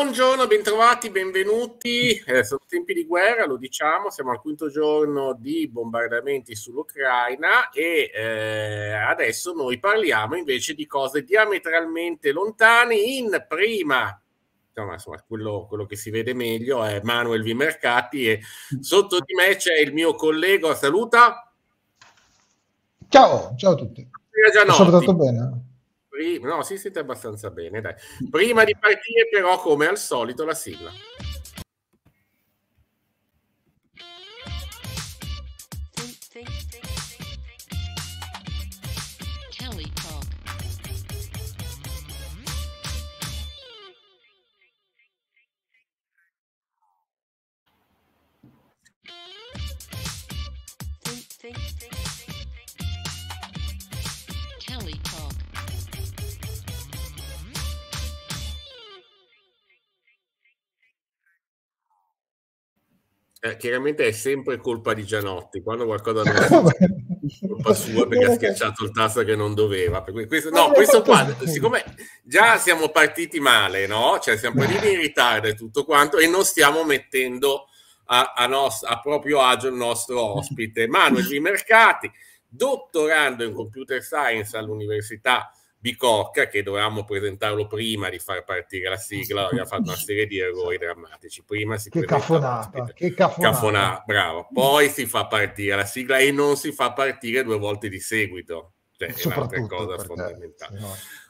Buongiorno, bentrovati, benvenuti. Eh, sono tempi di guerra, lo diciamo, siamo al quinto giorno di bombardamenti sull'Ucraina e eh, adesso noi parliamo invece di cose diametralmente lontane. In prima, insomma, quello, quello che si vede meglio è Manuel Vimercati e sotto di me c'è il mio collega, saluta. Ciao, ciao a tutti. Ho salutato bene. Prima, no, sì, siete abbastanza bene, dai. Prima di partire, però, come al solito, la sigla. think, think. Eh, chiaramente è sempre colpa di Gianotti quando qualcosa non è colpa sua perché ha schiacciato il tasto che non doveva. Questo, no, questo qua, siccome già siamo partiti male, no? Cioè siamo partiti in ritardo e tutto quanto e non stiamo mettendo a, a, nos, a proprio agio il nostro ospite, Manuel Di Mercati, dottorando in computer science all'Università di Cocca che dovevamo presentarlo prima di far partire la sigla, aveva fatto una serie di errori drammatici. Prima si che cafonata, che cafonata. Cafonà, bravo. Poi si fa partire la sigla e non si fa partire due volte di seguito. Cioè, è un'altra cosa fondamentale. Te,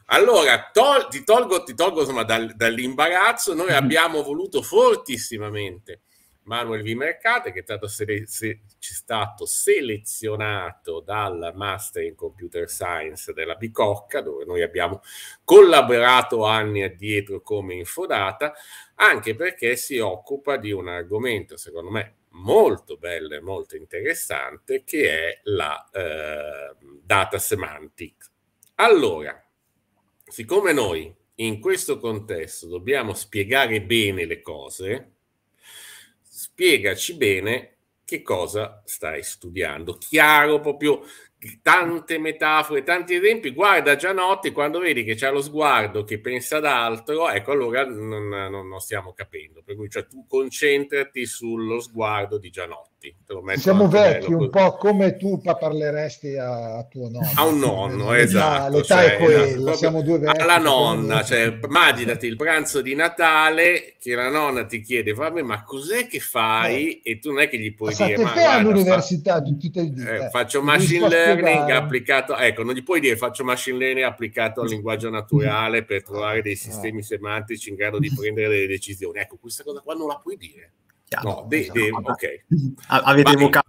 Allora, tol- ti tolgo, ti tolgo insomma, dal- dall'imbarazzo, noi mhm. abbiamo voluto fortissimamente Manuel V. Mercate, che è stato, sele- se- stato selezionato dal Master in Computer Science della Bicocca, dove noi abbiamo collaborato anni addietro come infodata, anche perché si occupa di un argomento, secondo me, molto bello e molto interessante, che è la eh, data semantic. Allora, siccome noi in questo contesto dobbiamo spiegare bene le cose, spiegaci bene che cosa stai studiando. Chiaro, proprio tante metafore, tanti esempi. Guarda Gianotti, quando vedi che c'è lo sguardo che pensa ad altro, ecco allora non, non, non stiamo capendo. Per cui cioè, tu concentrati sullo sguardo di Gianotti. Matti. Siamo vecchi, bello. un po' come tu parleresti a, a tuo nonno. A un nonno, cioè, esatto. L'età cioè, è quella, esatto, siamo due vecchi. Alla nonna, cioè, immaginati il pranzo di Natale che la nonna ti chiede, vabbè, ma cos'è che fai? Eh. E tu non è che gli puoi Passate dire, ma guarda, all'università fa... tutti te eh, eh, faccio machine learning spiegare. applicato, ecco, non gli puoi dire faccio machine learning applicato al linguaggio naturale per trovare dei ah. sistemi semantici in grado di prendere delle decisioni. Ecco, questa cosa qua non la puoi dire Chiaro, no, de- de- ok. Avete evocato,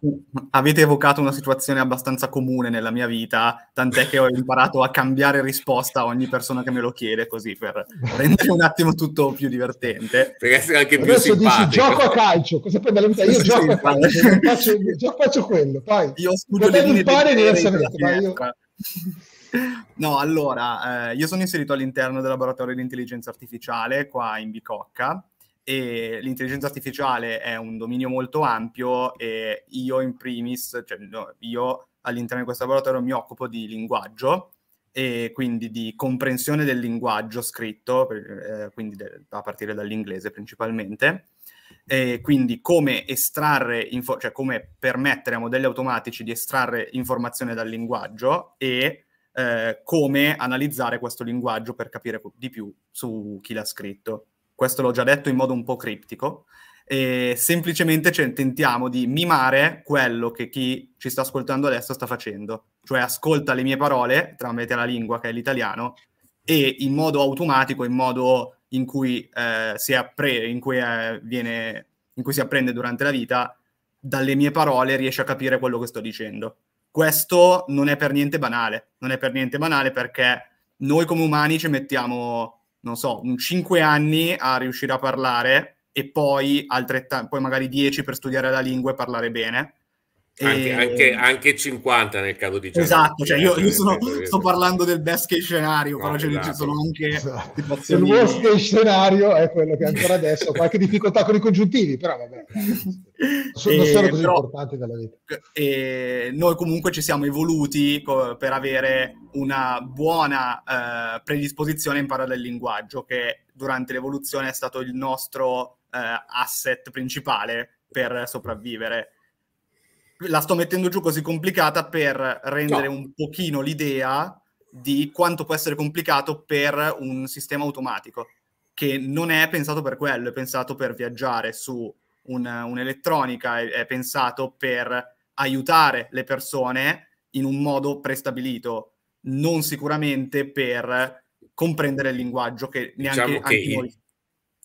avete evocato, una situazione abbastanza comune nella mia vita, tant'è che ho imparato a cambiare risposta a ogni persona che me lo chiede, così per rendere un attimo tutto più divertente. Per essere anche più Adesso simpatico. Dici, gioco a calcio, cosa prende la Io sì, gioco sì, a calcio, faccio, io faccio, quello, poi. Io studio le linee pare diversamente, ma io... Ecco. No, allora, eh, io sono inserito all'interno del laboratorio di intelligenza artificiale qua in Bicocca e l'intelligenza artificiale è un dominio molto ampio e io in primis, cioè no, io all'interno di questo laboratorio mi occupo di linguaggio e quindi di comprensione del linguaggio scritto, eh, quindi de- a partire dall'inglese principalmente, e quindi come estrarre, info- cioè come permettere a modelli automatici di estrarre informazione dal linguaggio e eh, come analizzare questo linguaggio per capire di più su chi l'ha scritto questo l'ho già detto in modo un po' criptico, e semplicemente cioè, tentiamo di mimare quello che chi ci sta ascoltando adesso sta facendo, cioè ascolta le mie parole tramite la lingua che è l'italiano e in modo automatico, in modo in cui, eh, si, appre- in cui, eh, viene, in cui si apprende durante la vita, dalle mie parole riesce a capire quello che sto dicendo. Questo non è per niente banale, non è per niente banale perché noi come umani ci mettiamo non so, un 5 anni a riuscire a parlare e poi, altrettan- poi magari 10 per studiare la lingua e parlare bene anche, anche, anche, 50 nel caso di Gianluca. Esatto, cioè io, io eh, sono, sto parlando del best case scenario, no, però ce cioè, esatto. ne sono anche esatto. situazioni... Il worst case scenario è quello che ancora adesso ho qualche difficoltà con i congiuntivi, però vabbè, sono, non eh, sono così però, importanti dalla vita. E eh, noi comunque ci siamo evoluti co- per avere una buona eh, predisposizione il linguaggio, che durante l'evoluzione è stato il nostro eh, asset principale per sopravvivere la sto mettendo giù così complicata per rendere no. un pochino l'idea di quanto può essere complicato per un sistema automatico che non è pensato per quello, è pensato per viaggiare su un, un'elettronica, è, è pensato per aiutare le persone in un modo prestabilito, non sicuramente per comprendere il linguaggio che neanche diciamo che noi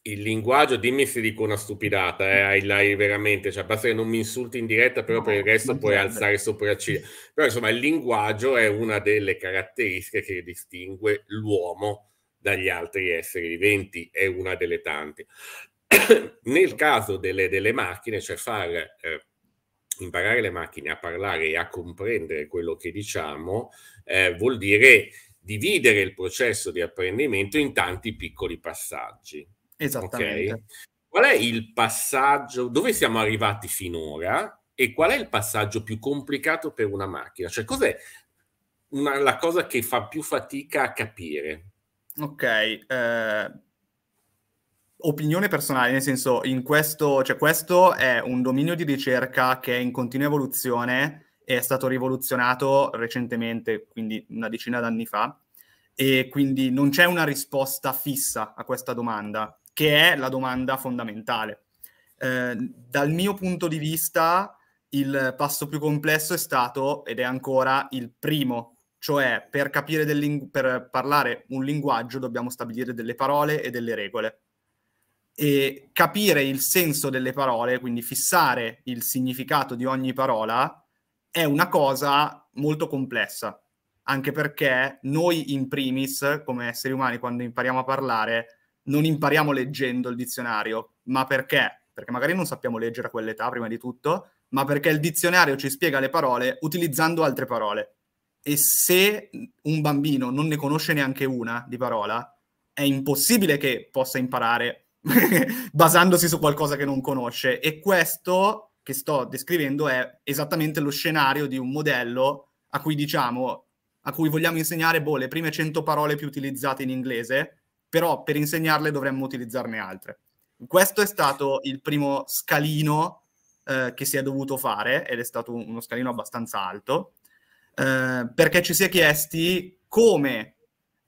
il linguaggio, dimmi se dico una stupidata, eh, ai live veramente, cioè basta che non mi insulti in diretta, però no, per il resto puoi grande. alzare sopracciglia. Però insomma il linguaggio è una delle caratteristiche che distingue l'uomo dagli altri esseri viventi, è una delle tante. Nel caso delle, delle macchine, cioè far eh, imparare le macchine a parlare e a comprendere quello che diciamo, eh, vuol dire dividere il processo di apprendimento in tanti piccoli passaggi Esattamente. Okay. Qual è il passaggio, dove siamo arrivati finora e qual è il passaggio più complicato per una macchina? Cioè cos'è una, la cosa che fa più fatica a capire? Ok, eh, opinione personale, nel senso, in questo, cioè questo è un dominio di ricerca che è in continua evoluzione e è stato rivoluzionato recentemente, quindi una decina d'anni fa, e quindi non c'è una risposta fissa a questa domanda che è la domanda fondamentale. Eh, dal mio punto di vista, il passo più complesso è stato, ed è ancora il primo, cioè per, capire del ling- per parlare un linguaggio dobbiamo stabilire delle parole e delle regole. E capire il senso delle parole, quindi fissare il significato di ogni parola, è una cosa molto complessa, anche perché noi in primis, come esseri umani, quando impariamo a parlare, non impariamo leggendo il dizionario, ma perché? Perché magari non sappiamo leggere a quell'età prima di tutto, ma perché il dizionario ci spiega le parole utilizzando altre parole. E se un bambino non ne conosce neanche una di parola, è impossibile che possa imparare basandosi su qualcosa che non conosce. E questo che sto descrivendo è esattamente lo scenario di un modello a cui diciamo, a cui vogliamo insegnare, boh, le prime 100 parole più utilizzate in inglese, però per insegnarle dovremmo utilizzarne altre. Questo è stato il primo scalino eh, che si è dovuto fare ed è stato uno scalino abbastanza alto, eh, perché ci si è chiesti come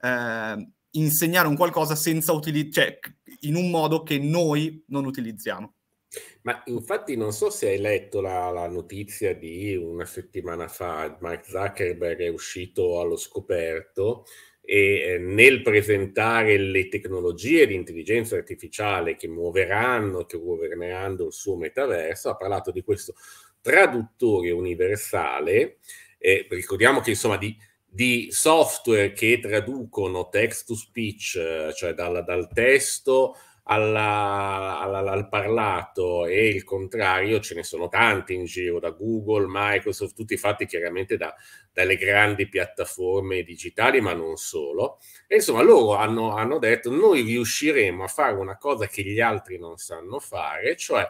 eh, insegnare un qualcosa senza utili- cioè, in un modo che noi non utilizziamo. Ma infatti non so se hai letto la, la, notizia di una settimana fa, Mark Zuckerberg è uscito allo scoperto e eh, nel presentare le tecnologie di intelligenza artificiale che muoveranno, che governeranno il suo metaverso, ha parlato di questo traduttore universale. Eh, ricordiamo che insomma di, di, software che traducono text to speech, eh, cioè dal, dal testo alla, alla, al parlato e il contrario ce ne sono tanti in giro, da Google, Microsoft, tutti fatti chiaramente da, dalle grandi piattaforme digitali, ma non solo. E insomma, loro hanno, hanno detto noi riusciremo a fare una cosa che gli altri non sanno fare, cioè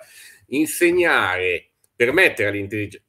insegnare, permettere all'intelligenza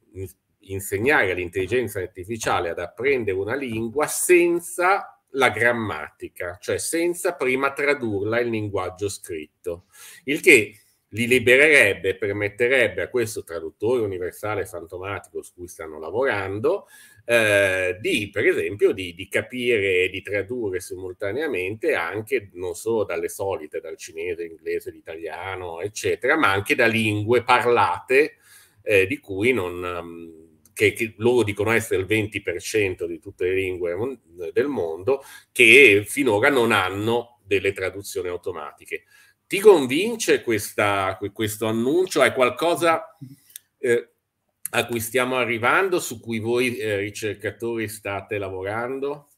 insegnare all'intelligenza artificiale ad apprendere una lingua senza la grammatica, cioè senza prima tradurla in linguaggio scritto, il che li libererebbe, permetterebbe a questo traduttore universale fantomatico su cui stanno lavorando, eh, di, per esempio, di, di capire e di tradurre simultaneamente anche non solo dalle solite, dal cinese, inglese, l'italiano, eccetera, ma anche da lingue parlate eh, di cui non che, che, loro dicono essere il 20% di tutte le lingue del mondo, che finora non hanno delle traduzioni automatiche. Ti convince questa, questo annuncio? È qualcosa eh, a cui stiamo arrivando, su cui voi eh, ricercatori state lavorando?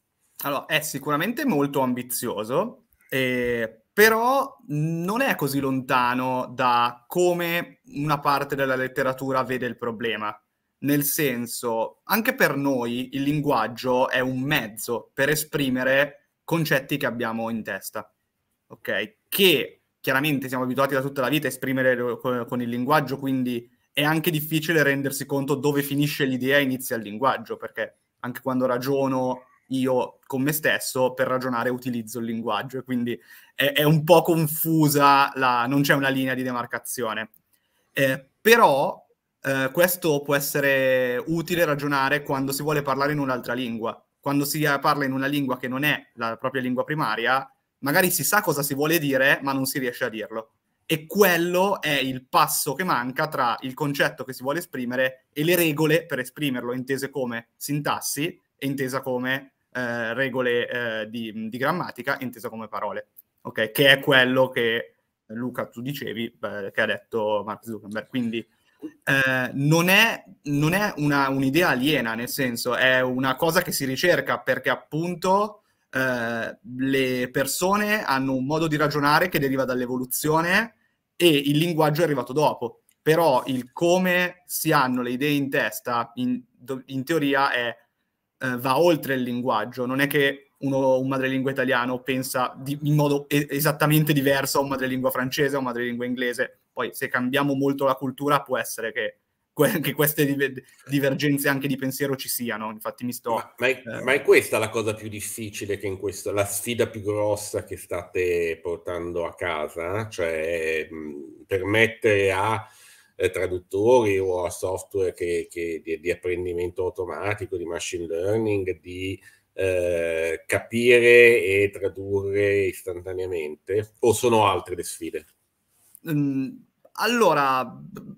Allora, è sicuramente molto ambizioso, eh, però non è così lontano da come una parte della letteratura vede il problema nel senso, anche per noi il linguaggio è un mezzo per esprimere concetti che abbiamo in testa, ok? Che chiaramente siamo abituati da tutta la vita a esprimere con il linguaggio, quindi è anche difficile rendersi conto dove finisce l'idea e inizia il linguaggio, perché anche quando ragiono io con me stesso per ragionare utilizzo il linguaggio quindi è, è un po' confusa, la, non c'è una linea di demarcazione. Eh, però eh, questo può essere utile ragionare quando si vuole parlare in un'altra lingua. Quando si eh, parla in una lingua che non è la propria lingua primaria, magari si sa cosa si vuole dire, ma non si riesce a dirlo. E quello è il passo che manca tra il concetto che si vuole esprimere e le regole per esprimerlo, intese come sintassi e intesa come eh, regole eh, di, di, grammatica, intesa come parole. Okay? Che è quello che eh, Luca tu dicevi, beh, che ha detto Mark Zuckerberg. Quindi eh, non è, non è una, un'idea aliena, nel senso è una cosa che si ricerca perché appunto eh, le persone hanno un modo di ragionare che deriva dall'evoluzione e il linguaggio è arrivato dopo, però il come si hanno le idee in testa in, in teoria è, eh, va oltre il linguaggio, non è che uno, un madrelingua italiano pensa di, in modo esattamente diverso a un madrelingua francese o a un madrelingua inglese poi se cambiamo molto la cultura può essere che, che queste divergenze anche di pensiero ci siano. Infatti mi sto... Ma, ma, è, eh... ma è, questa la cosa più difficile che in questo... la sfida più grossa che state portando a casa? Cioè mh, mm, permettere a eh, traduttori o a software che, che di, di, apprendimento automatico, di machine learning, di eh, capire e tradurre istantaneamente? O sono altre le sfide? Mm, allora,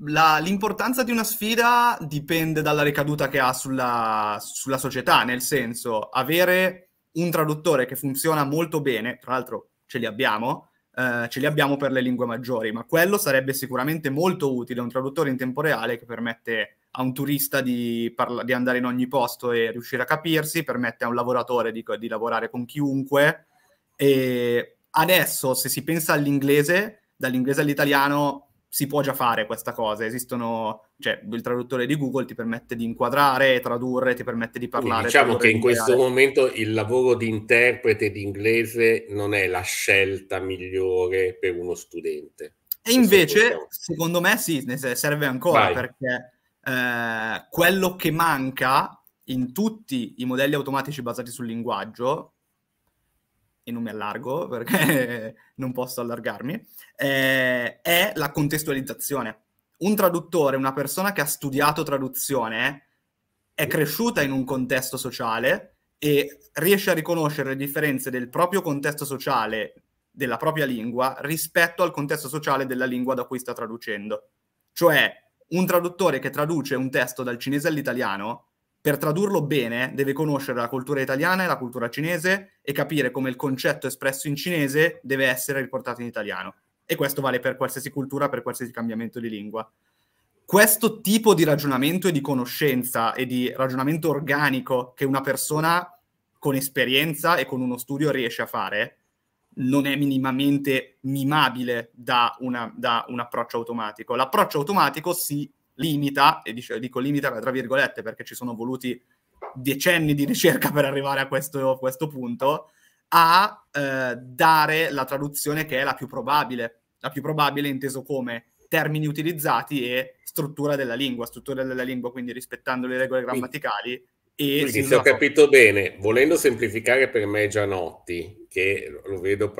la, l'importanza di una sfida dipende dalla ricaduta che ha sulla, sulla, società, nel senso avere un traduttore che funziona molto bene, tra l'altro ce li abbiamo, eh, ce li abbiamo per le lingue maggiori, ma quello sarebbe sicuramente molto utile, un traduttore in tempo reale che permette a un turista di, parla- di andare in ogni posto e riuscire a capirsi, permette a un lavoratore di, di lavorare con chiunque. E adesso, se si pensa all'inglese, dall'inglese all'italiano si può già fare questa cosa, esistono, cioè il traduttore di Google ti permette di inquadrare, tradurre, ti permette di parlare. diciamo che in questo momento il lavoro di interprete di inglese non è la scelta migliore per uno studente. E invece, secondo me sì, serve ancora Vai. perché eh, quello che manca in tutti i modelli automatici basati sul linguaggio e non mi allargo perché non posso allargarmi, eh, è la contestualizzazione. Un traduttore, una persona che ha studiato traduzione, è cresciuta in un contesto sociale e riesce a riconoscere le differenze del proprio contesto sociale, della propria lingua, rispetto al contesto sociale della lingua da cui sta traducendo. Cioè, un traduttore che traduce un testo dal cinese all'italiano per tradurlo bene deve conoscere la cultura italiana e la cultura cinese e capire come il concetto espresso in cinese deve essere riportato in italiano. E questo vale per qualsiasi cultura, per qualsiasi cambiamento di lingua. Questo tipo di ragionamento e di conoscenza e di ragionamento organico che una persona con esperienza e con uno studio riesce a fare non è minimamente mimabile da, una, da un approccio automatico. L'approccio automatico si limita, e dice, dico limita tra virgolette perché ci sono voluti decenni di ricerca per arrivare a questo, a questo punto, a eh, dare la traduzione che è la più probabile, la più probabile inteso come termini utilizzati e struttura della lingua, struttura della lingua, quindi rispettando le regole grammaticali. E quindi se ho capito bene, volendo semplificare per me Gianotti, che lo vedo,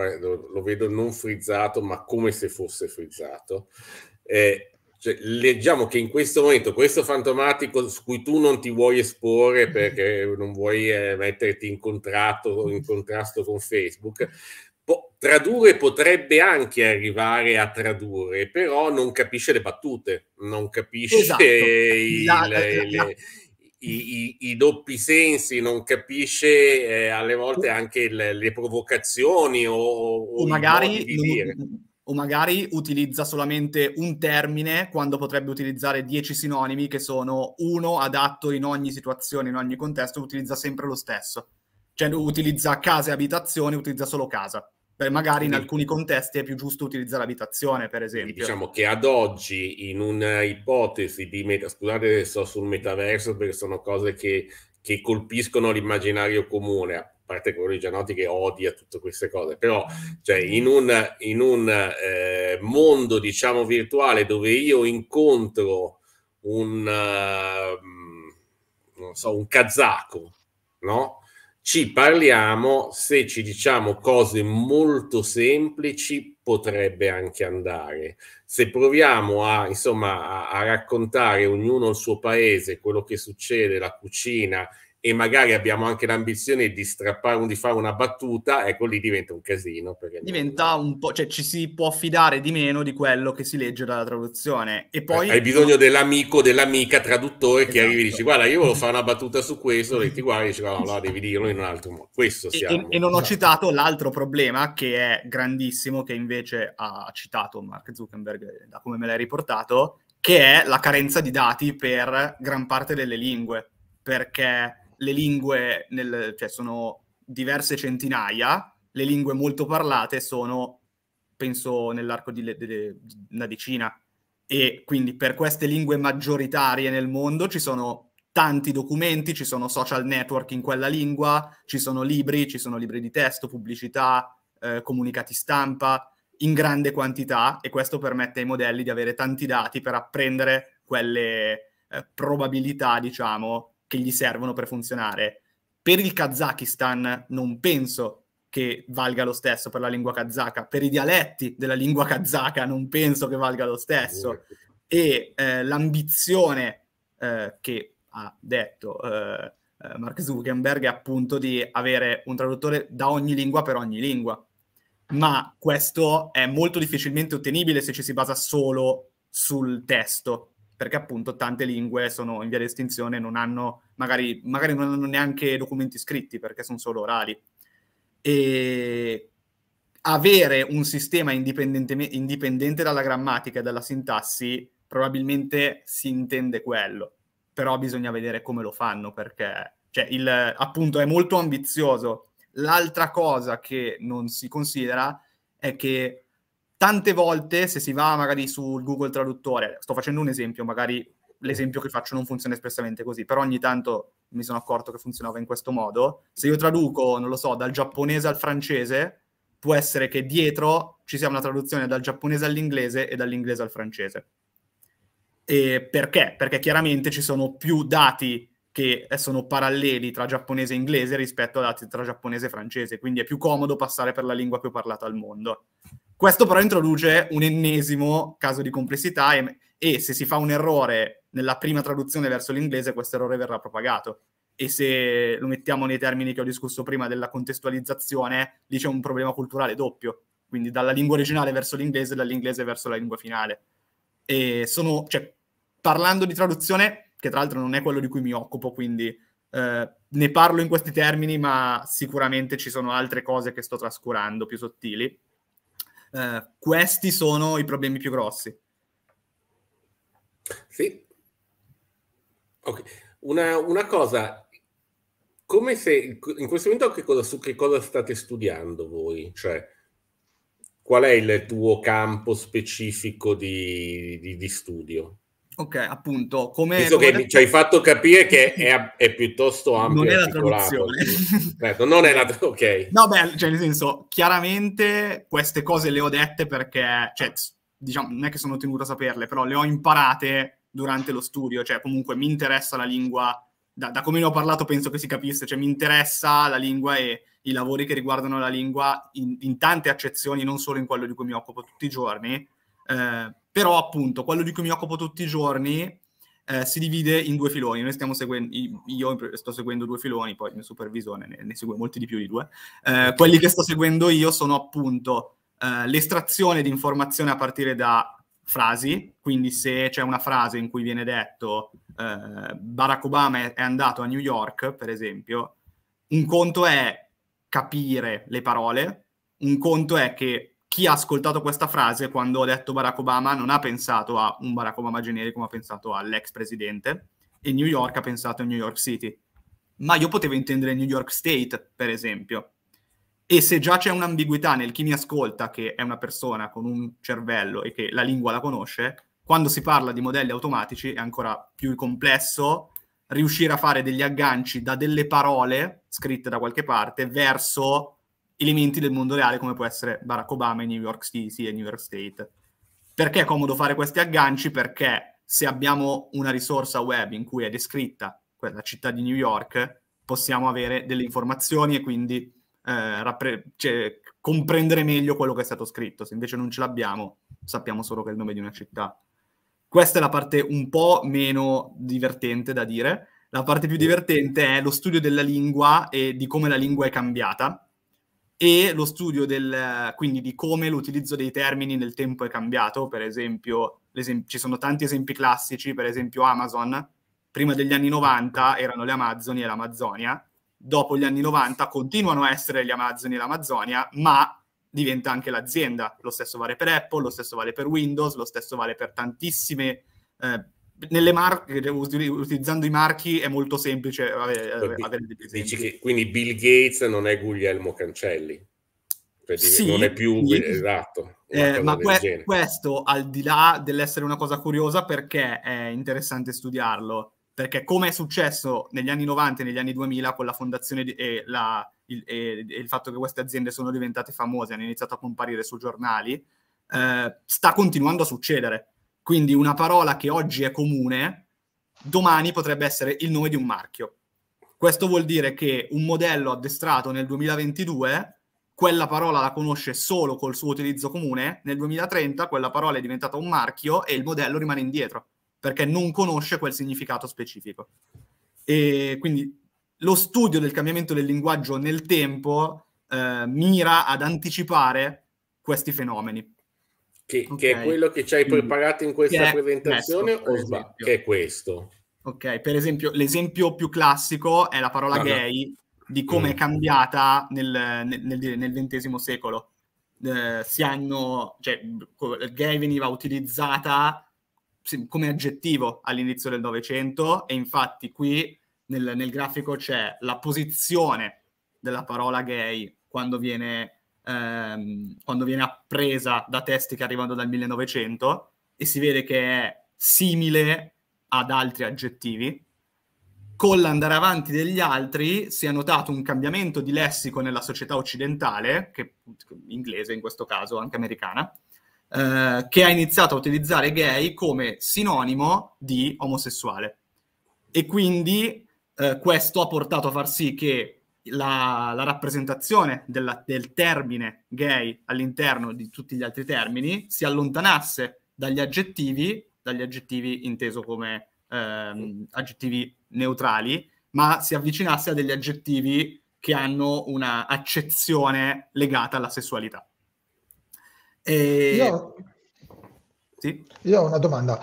lo vedo non frizzato, ma come se fosse frizzato, eh, cioè, leggiamo che in questo momento questo fantomatico su cui tu non ti vuoi esporre mm-hmm. perché non vuoi eh, metterti in, contratto, in mm-hmm. contrasto con Facebook, po- tradurre potrebbe anche arrivare a tradurre, però non capisce le battute, non capisce esatto. il, la, la, la. Le, i, i, i, doppi sensi, non capisce eh, alle volte anche le, le provocazioni o, o, o magari non, o magari utilizza solamente un termine quando potrebbe utilizzare dieci sinonimi che sono uno adatto in ogni situazione, in ogni contesto, utilizza sempre lo stesso. Cioè utilizza casa e abitazione, utilizza solo casa. Beh, magari in alcuni contesti è più giusto utilizzare abitazione, per esempio. Diciamo che ad oggi, in un'ipotesi di meta, scusate se sto sul metaverso perché sono cose che, che colpiscono l'immaginario comune, parte quello di Gianotti che odia tutte queste cose, però cioè, in un, in un eh, mondo diciamo virtuale dove io incontro un, uh, non so, un kazako, no? Ci parliamo, se ci diciamo cose molto semplici potrebbe anche andare. Se proviamo a, insomma, a, a raccontare ognuno il suo paese, quello che succede, la cucina e magari abbiamo anche l'ambizione di strappare un, di fare una battuta, ecco lì diventa un casino. diventa non... un po', cioè ci si può fidare di meno di quello che si legge dalla traduzione. E eh, poi... Hai bisogno dell'amico, dell'amica traduttore esatto. che arrivi e dici esatto. guarda io volevo fare una battuta su questo e ti guardi e dici no, no, devi dirlo in un altro modo. Questo siamo. E, e non ho esatto. citato l'altro problema che è grandissimo, che invece ha citato Mark Zuckerberg eh, da come me l'hai riportato, che è la carenza di dati per gran parte delle lingue. Perché le lingue nel, cioè sono diverse centinaia, le lingue molto parlate sono, penso, nell'arco di, le, de, di una decina. E quindi per queste lingue maggioritarie nel mondo ci sono tanti documenti, ci sono social network in quella lingua, ci sono libri, ci sono libri di testo, pubblicità, eh, comunicati stampa in grande quantità e questo permette ai modelli di avere tanti dati per apprendere quelle eh, probabilità, diciamo, che gli servono per funzionare. Per il Kazakistan non penso che valga lo stesso per la lingua kazaka, per i dialetti della lingua kazaka non penso che valga lo stesso. E eh, l'ambizione eh, che ha detto eh, eh Mark Zuckerberg è appunto di avere un traduttore da ogni lingua per ogni lingua. Ma questo è molto difficilmente ottenibile se ci si basa solo sul testo, perché appunto tante lingue sono in via di estinzione e non hanno, magari, magari non hanno neanche documenti scritti perché sono solo orali. E avere un sistema indipendente dalla grammatica e dalla sintassi probabilmente si intende quello, però bisogna vedere come lo fanno perché cioè, il, appunto è molto ambizioso. L'altra cosa che non si considera è che tante volte se si va magari sul Google Traduttore, sto facendo un esempio, magari l'esempio che faccio non funziona espressamente così, però ogni tanto mi sono accorto che funzionava in questo modo, se io traduco, non lo so, dal giapponese al francese, può essere che dietro ci sia una traduzione dal giapponese all'inglese e dall'inglese al francese. E perché? Perché chiaramente ci sono più dati che eh, sono paralleli tra giapponese e inglese rispetto a dati tra giapponese e francese, quindi è più comodo passare per la lingua più parlata al mondo. Questo però introduce un ennesimo caso di complessità e, e se si fa un errore nella prima traduzione verso l'inglese, questo errore verrà propagato e se lo mettiamo nei termini che ho discusso prima della contestualizzazione, lì c'è un problema culturale doppio, quindi dalla lingua originale verso l'inglese, e dall'inglese verso la lingua finale. E sono, cioè, parlando di traduzione, che tra l'altro non è quello di cui mi occupo, quindi eh, ne parlo in questi termini, ma sicuramente ci sono altre cose che sto trascurando, più sottili, eh, questi sono i problemi più grossi. Sì. Ok. Una, una, cosa, come se in questo momento che cosa, su che cosa state studiando voi? Cioè, qual è il tuo campo specifico di, di, di studio? Ok, appunto, come... Penso come che ci hai fatto capire che è, è piuttosto ampio. Non è la traduzione. certo, non è la... ok. No, beh, cioè nel senso, chiaramente queste cose le ho dette perché, cioè, diciamo, non è che sono tenuto a saperle, però le ho imparate durante lo studio, cioè comunque mi interessa la lingua, da, da come ne ho parlato penso che si capisse, cioè mi interessa la lingua e i lavori che riguardano la lingua in, in tante accezioni, non solo in quello di cui mi occupo tutti i giorni, eh, però appunto quello di cui mi occupo tutti i giorni eh, si divide in due filoni. Noi stiamo seguendo, io sto seguendo due filoni, poi il mio supervisore ne, ne segue molti di più di due. Eh, quelli che sto seguendo io sono appunto eh, l'estrazione di informazione a partire da frasi, quindi se c'è una frase in cui viene detto eh, Barack Obama è andato a New York, per esempio, un conto è capire le parole, un conto è che chi ha ascoltato questa frase quando ho detto Barack Obama non ha pensato a un Barack Obama generico, ma ha pensato all'ex presidente e New York ha pensato a New York City. Ma io potevo intendere New York State, per esempio. E se già c'è un'ambiguità nel chi mi ascolta, che è una persona con un cervello e che la lingua la conosce, quando si parla di modelli automatici è ancora più complesso riuscire a fare degli agganci da delle parole scritte da qualche parte verso elementi del mondo reale come può essere Barack Obama e New York City e New York State. Perché è comodo fare questi agganci? Perché se abbiamo una risorsa web in cui è descritta la città di New York, possiamo avere delle informazioni e quindi eh, rappre- cioè, comprendere meglio quello che è stato scritto. Se invece non ce l'abbiamo, sappiamo solo che è il nome di una città. Questa è la parte un po' meno divertente da dire. La parte più divertente è lo studio della lingua e di come la lingua è cambiata e lo studio del, quindi di come l'utilizzo dei termini nel tempo è cambiato, per esempio ci sono tanti esempi classici, per esempio Amazon, prima degli anni 90 erano le Amazzoni e l'Amazzonia, dopo gli anni 90 continuano a essere le Amazzoni e l'Amazzonia, ma diventa anche l'azienda, lo stesso vale per Apple, lo stesso vale per Windows, lo stesso vale per tantissime eh, nelle marche, utilizzando i marchi è molto semplice avere, avere degli esempi. Che, quindi Bill Gates non è Guglielmo Cancelli? Cioè, sì, non è più sì. esatto. Eh, ma que- questo al di là dell'essere una cosa curiosa perché è interessante studiarlo, perché come è successo negli anni 90 e negli anni 2000 con la fondazione di, e, la, il, e, e il fatto che queste aziende sono diventate famose, hanno iniziato a comparire su giornali, eh, sta continuando a succedere quindi una parola che oggi è comune, domani potrebbe essere il nome di un marchio. Questo vuol dire che un modello addestrato nel 2022, quella parola la conosce solo col suo utilizzo comune, nel 2030 quella parola è diventata un marchio e il modello rimane indietro, perché non conosce quel significato specifico. E quindi lo studio del cambiamento del linguaggio nel tempo eh, mira ad anticipare questi fenomeni. Che, okay. che è quello che ci hai preparato in questa che presentazione questo, o sbaglio? Che è questo. Ok, per esempio, l'esempio più classico è la parola no, gay, no. di come è mm. cambiata nel, nel, nel XX secolo. Eh, si hanno, cioè, gay veniva utilizzata come aggettivo all'inizio del Novecento e infatti qui nel, nel grafico c'è la posizione della parola gay quando viene ehm, quando viene appresa da testi che arrivano dal 1900 e si vede che è simile ad altri aggettivi. Con l'andare avanti degli altri si è notato un cambiamento di lessico nella società occidentale, che, inglese in questo caso, anche americana, eh, che ha iniziato a utilizzare gay come sinonimo di omosessuale. E quindi eh, questo ha portato a far sì che la, la rappresentazione della, del termine gay all'interno di tutti gli altri termini si allontanasse dagli aggettivi, dagli aggettivi inteso come ehm, aggettivi neutrali, ma si avvicinasse a degli aggettivi che hanno una accezione legata alla sessualità. E... Io... Sì? Io ho una domanda.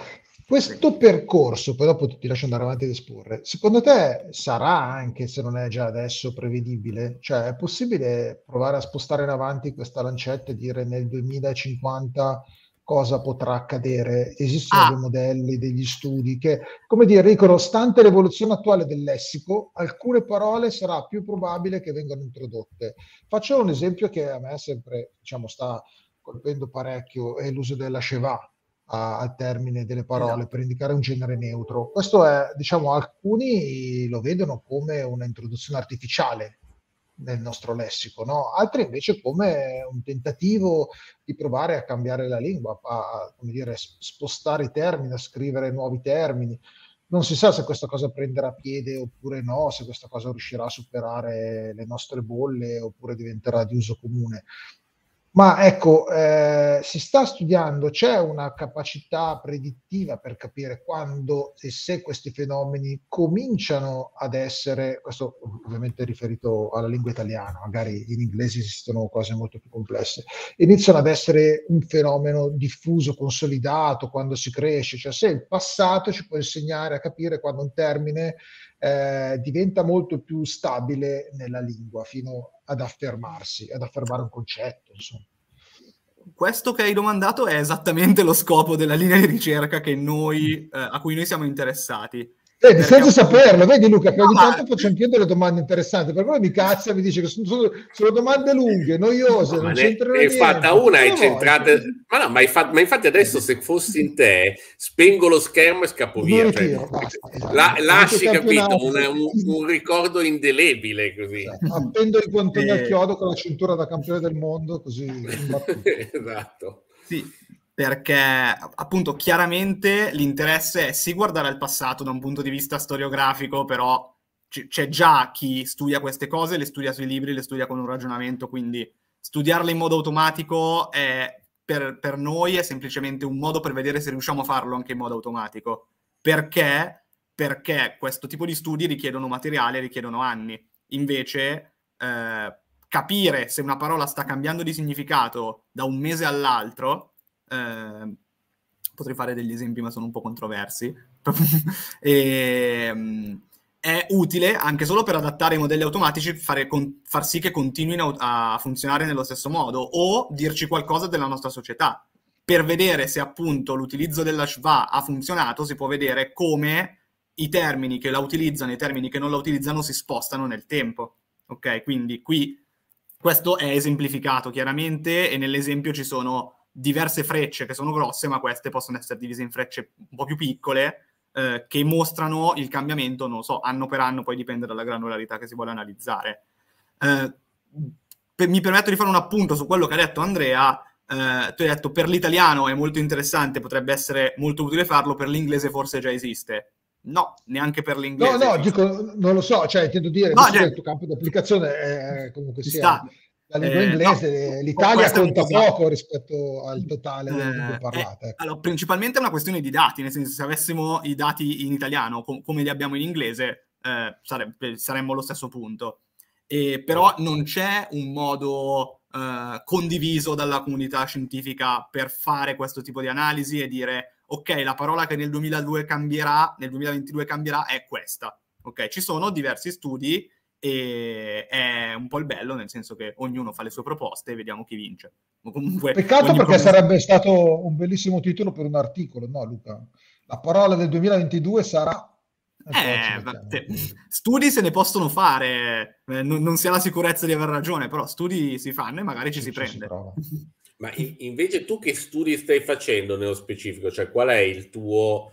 Questo percorso, poi dopo ti lascio andare avanti ad esporre, secondo te sarà anche, se non è già adesso, prevedibile? Cioè è possibile provare a spostare in avanti questa lancetta e dire nel 2050 cosa potrà accadere? Esistono ah. dei modelli, degli studi che, come dire, Enrico, nonostante l'evoluzione attuale del lessico, alcune parole sarà più probabile che vengano introdotte. Faccio un esempio che a me sempre, diciamo, sta colpendo parecchio, è l'uso della Sheva a, al termine delle parole esatto. per indicare un genere neutro. Questo è, diciamo, alcuni lo vedono come un'introduzione artificiale nel nostro lessico, no? altri invece come un tentativo di provare a cambiare la lingua, a, a dire, spostare i termini, a scrivere nuovi termini. Non si sa se questa cosa prenderà piede oppure no, se questa cosa riuscirà a superare le nostre bolle oppure diventerà di uso comune. Ma ecco, eh, si sta studiando, c'è una capacità predittiva per capire quando e se questi fenomeni cominciano ad essere, questo ovviamente è riferito alla lingua italiana, magari in inglese esistono cose molto più complesse, iniziano ad essere un fenomeno diffuso, consolidato, quando si cresce, cioè se il passato ci può insegnare a capire quando un termine eh, diventa molto più stabile nella lingua fino ad affermarsi, ad affermare un concetto, insomma. Questo che hai domandato è esattamente lo scopo della linea di ricerca noi, eh, a cui noi siamo interessati Vedi, senza saperlo, vedi Luca che ogni no, tanto ma... faccio anch'io delle domande interessanti, per quello mi cazza mi dice che sono, sono, sono domande lunghe, noiose, no, non c'entrano niente. Hai fatta una, hai centrata... Ma no, ma, infa... ma, infatti adesso se fossi in te spengo lo schermo e scappo via. Cioè, tiro, la, esatto. lasci, capito, una, un, un, ricordo indelebile così. Esatto. Appendo i guantoni e... al eh. chiodo con la cintura da campione del mondo, così... esatto. Sì, perché appunto chiaramente l'interesse è sì guardare al passato da un punto di vista storiografico, però c- c'è già chi studia queste cose, le studia sui libri, le studia con un ragionamento, quindi studiarle in modo automatico è, per, per noi è semplicemente un modo per vedere se riusciamo a farlo anche in modo automatico. Perché? Perché questo tipo di studi richiedono materiale, richiedono anni. Invece... Eh, capire se una parola sta cambiando di significato da un mese all'altro eh, potrei fare degli esempi ma sono un po' controversi, e, ehm, è utile anche solo per adattare i modelli automatici, fare, con, far sì che continuino a funzionare nello stesso modo o dirci qualcosa della nostra società. Per vedere se appunto l'utilizzo della SVA ha funzionato, si può vedere come i termini che la utilizzano e i termini che non la utilizzano si spostano nel tempo. Ok, quindi qui questo è esemplificato chiaramente e nell'esempio ci sono diverse frecce che sono grosse, ma queste possono essere divise in frecce un po' più piccole eh, che mostrano il cambiamento, non lo so, anno per anno, poi dipende dalla granularità che si vuole analizzare. Eh, per, mi permetto di fare un appunto su quello che ha detto Andrea. Eh, tu hai detto per l'italiano è molto interessante, potrebbe essere molto utile farlo, per l'inglese forse già esiste. No, neanche per l'inglese. No, no, dico, non lo so, cioè, intendo dire, no, cioè, il tuo campo di applicazione è comunque sia... Sta la lingua eh, inglese, no, l'Italia conta poco rispetto al totale di cui eh, parlate. Eh, ecco. allora, principalmente è una questione di dati, nel senso se avessimo i dati in italiano com- come li abbiamo in inglese sare- saremmo allo stesso punto. E, però certo. non c'è un modo eh, condiviso dalla comunità scientifica per fare questo tipo di analisi e dire ok, la parola che nel 2002 cambierà, nel 2022 cambierà è questa. Ok, ci sono diversi studi e è un po' il bello nel senso che ognuno fa le sue proposte e vediamo chi vince. Comunque, Peccato perché proposta... sarebbe stato un bellissimo titolo per un articolo, no Luca? La parola del 2022 sarà... Eh, te... studi se ne possono fare, non, eh, non si ha la sicurezza di aver ragione, però studi si fanno e magari ci, ci si prende. Si Ma invece tu che studi stai facendo nello specifico? Cioè qual è il tuo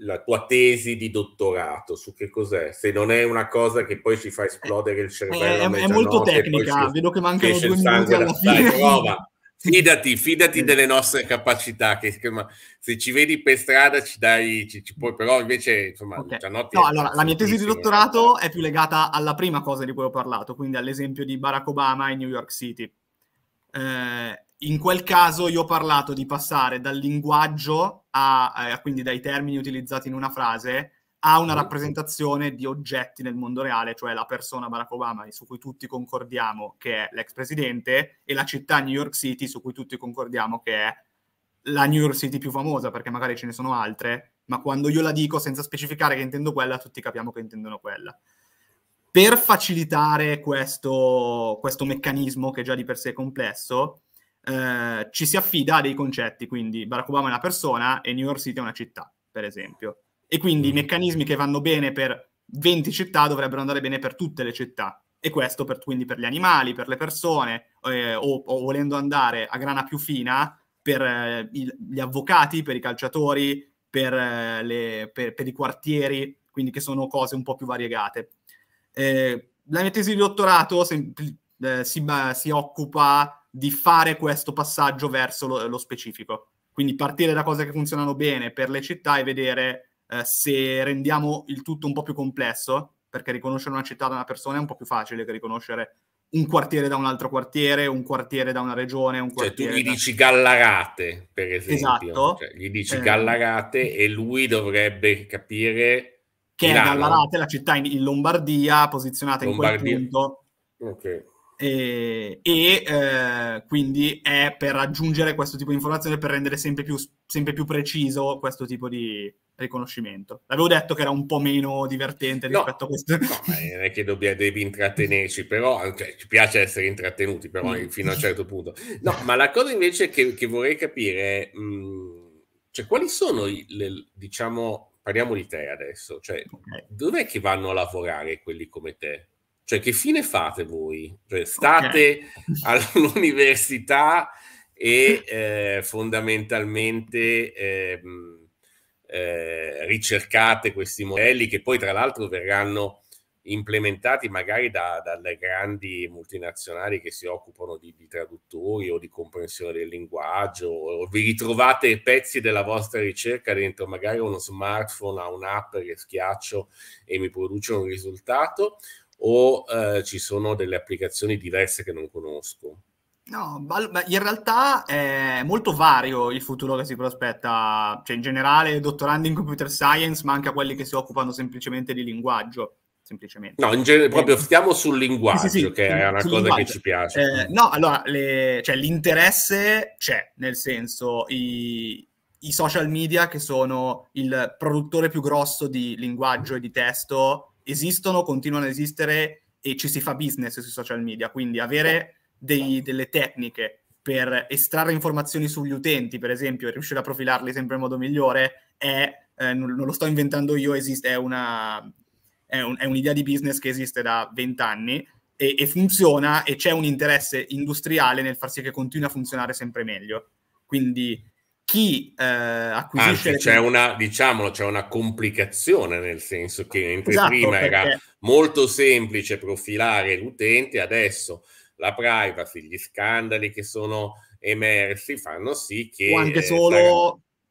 la tua tesi di dottorato su che cos'è, se non è una cosa che poi ci fa esplodere il eh, cervello. È, è molto tecnica, ci, vedo che mancano due minuti alla fine. Dai, prova. Fidati, fidati delle nostre capacità, che, che ma, se ci vedi per strada ci dai, ci, ci puoi, però invece insomma... Okay. No, allora, la mia tesi di dottorato eh. è più legata alla prima cosa di cui ho parlato, quindi all'esempio di Barack Obama in New York City. Eh, in quel caso io ho parlato di passare dal linguaggio a, eh, quindi dai termini utilizzati in una frase a una rappresentazione di oggetti nel mondo reale, cioè la persona Barack Obama su cui tutti concordiamo che è l'ex presidente e la città New York City su cui tutti concordiamo che è la New York City più famosa, perché magari ce ne sono altre, ma quando io la dico senza specificare che intendo quella, tutti capiamo che intendono quella. Per facilitare questo, questo meccanismo che già di per sé è complesso, eh, ci si affida a dei concetti, quindi Barack Obama è una persona e New York City è una città, per esempio. E quindi i mm. meccanismi che vanno bene per 20 città dovrebbero andare bene per tutte le città. E questo per, quindi per gli animali, per le persone, eh, o, o, volendo andare a grana più fina, per eh, il, gli avvocati, per i calciatori, per, eh, le, per, per, i quartieri, quindi che sono cose un po' più variegate. Eh, la mia tesi di dottorato se, eh, si, si, occupa di fare questo passaggio verso lo, lo specifico. Quindi partire da cose che funzionano bene per le città e vedere eh, se rendiamo il tutto un po' più complesso, perché riconoscere una città da una persona è un po' più facile che riconoscere un quartiere da un altro quartiere, un quartiere da una regione, un quartiere. Cioè, tu gli dici Gallarate, per esempio. Esatto. Cioè, gli dici eh. Gallarate e lui dovrebbe capire che Milano. è Gallarate, la città in, in Lombardia, posizionata Lombardia. in quel punto. Ok e, e eh, quindi è per aggiungere questo tipo di informazione per rendere sempre più, sempre più preciso questo tipo di riconoscimento. L'avevo detto che era un po' meno divertente rispetto no, a questo. No, non è che dobbiamo, devi intrattenerci, però cioè, ci piace essere intrattenuti, però mm. Eh, fino a un certo punto. No, ma la cosa invece che, che vorrei capire è, mh, mm, cioè, quali sono, i, le, diciamo, parliamo di te adesso, cioè, okay. dov'è che vanno a lavorare quelli come te? Cioè, che fine fate voi? Cioè, state okay. all'università e eh, fondamentalmente eh, eh, ricercate questi modelli che poi, tra l'altro, verranno implementati magari da, dalle grandi multinazionali che si occupano di, di, traduttori o di comprensione del linguaggio, o vi ritrovate pezzi della vostra ricerca dentro magari uno smartphone a un'app che schiaccio e mi produce un risultato, o eh, ci sono delle applicazioni diverse che non conosco? No, in realtà è molto vario il futuro che si prospetta, cioè in generale dottorando in computer science, ma anche a quelli che si occupano semplicemente di linguaggio. Semplicemente. No, in genere, eh, proprio stiamo sul linguaggio, sì, sì, sì, che è una cosa linguaggio. che ci piace. Eh, no, allora, le, cioè, l'interesse c'è, nel senso, i, i social media che sono il produttore più grosso di linguaggio e di testo esistono, continuano ad esistere e ci si fa business sui social media, quindi avere dei, delle tecniche per estrarre informazioni sugli utenti, per esempio, e riuscire a profilarli sempre in modo migliore, è, eh, non lo sto inventando io, esiste, è, una, è, un, è, un'idea di business che esiste da vent'anni e, e funziona e c'è un interesse industriale nel far sì che continui a funzionare sempre meglio. Quindi chi eh, acquisisce Anzi, c'è una, diciamolo, c'è una complicazione nel senso che mentre esatto, prima perché... era molto semplice profilare l'utente, adesso la privacy, gli scandali che sono emersi fanno sì che... O anche eh, solo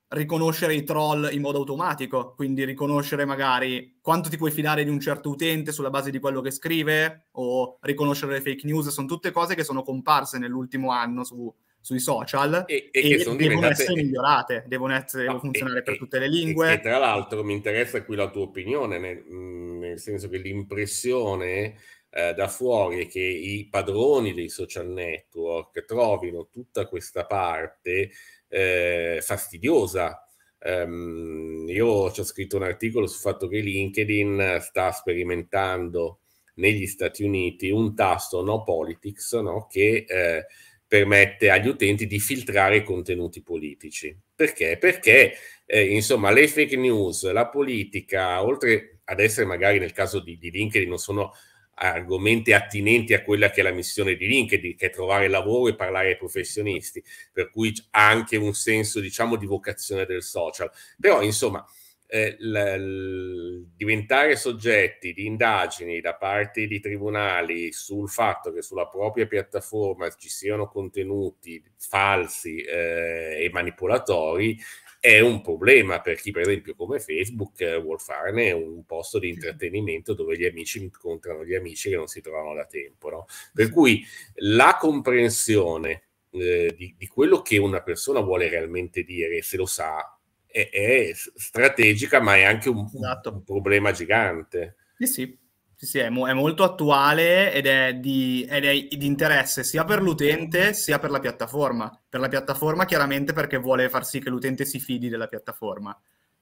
sarà... riconoscere i troll in modo automatico, quindi riconoscere magari quanto ti puoi fidare di un certo utente sulla base di quello che scrive o riconoscere le fake news, sono tutte cose che sono comparse nell'ultimo anno su, sui social e, e, e sono devono essere migliorate, devono essere, no, ah, funzionare e, per tutte le lingue. E, tra l'altro mi interessa qui la tua opinione, nel, nel senso che l'impressione eh, da fuori è che i padroni dei social network trovino tutta questa parte eh, fastidiosa. Um, io ho scritto un articolo sul fatto che LinkedIn sta sperimentando negli Stati Uniti un tasto no politics no? che eh, permette agli utenti di filtrare contenuti politici. Perché? Perché eh, insomma le fake news, la politica, oltre ad essere magari nel caso di, di LinkedIn non sono argomenti attinenti a quella che è la missione di LinkedIn, che è trovare lavoro e parlare ai professionisti, per cui ha anche un senso, diciamo, di vocazione del social. Però, insomma, eh, l- diventare soggetti di indagini da parte di tribunali sul fatto che sulla propria piattaforma ci siano contenuti falsi eh, e manipolatori è un problema per chi, per esempio, come Facebook eh, vuole farne un posto di intrattenimento dove gli amici incontrano gli amici che non si trovano da tempo. No? Per cui la comprensione eh, di, di, quello che una persona vuole realmente dire, se lo sa, è, è strategica, ma è anche un, esatto. un problema gigante. Sì, sì. Sì, sì è, mo- è, molto attuale ed è, di, ed è, di, interesse sia per l'utente sia per la piattaforma. Per la piattaforma chiaramente perché vuole far sì che l'utente si fidi della piattaforma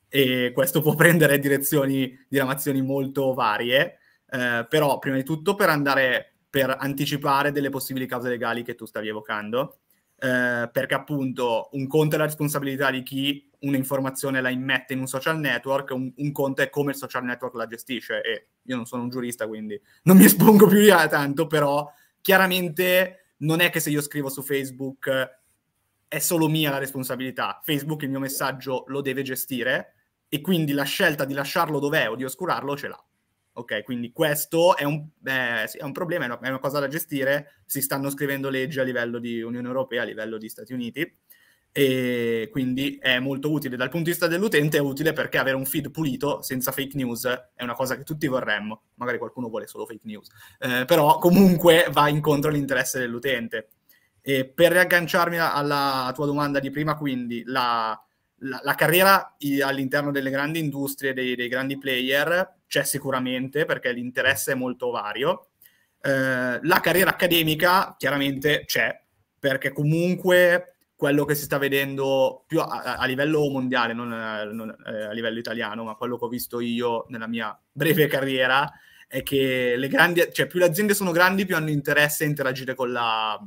e questo può prendere direzioni, diramazioni molto varie, eh, però prima di tutto per andare per anticipare delle possibili cause legali che tu stavi evocando, eh, perché appunto un conto è la responsabilità di chi un'informazione la immette in un social network, un, un conto è come il social network la gestisce e io non sono un giurista quindi non mi espongo più di tanto, però chiaramente non è che se io scrivo su Facebook eh, è solo mia la responsabilità, Facebook il mio messaggio lo deve gestire e quindi la scelta di lasciarlo dov'è o di oscurarlo ce l'ha. Ok, quindi questo è un, eh, è un problema, è una, è una, cosa da gestire. Si stanno scrivendo leggi a livello di Unione Europea, a livello di Stati Uniti, e quindi è molto utile dal punto di vista dell'utente, è utile perché avere un feed pulito senza fake news è una cosa che tutti vorremmo. Magari qualcuno vuole solo fake news, eh, però comunque va incontro all'interesse dell'utente. E per riagganciarmi alla tua domanda di prima, quindi la, la, la carriera all'interno delle grandi industrie, dei, dei grandi player, c'è sicuramente perché l'interesse è molto vario. Eh, la carriera accademica chiaramente c'è perché comunque quello che si sta vedendo più a, a livello mondiale, non, eh, non eh, a livello italiano, ma quello che ho visto io nella mia breve carriera è che le grandi, cioè più le aziende sono grandi, più hanno interesse a interagire con, la,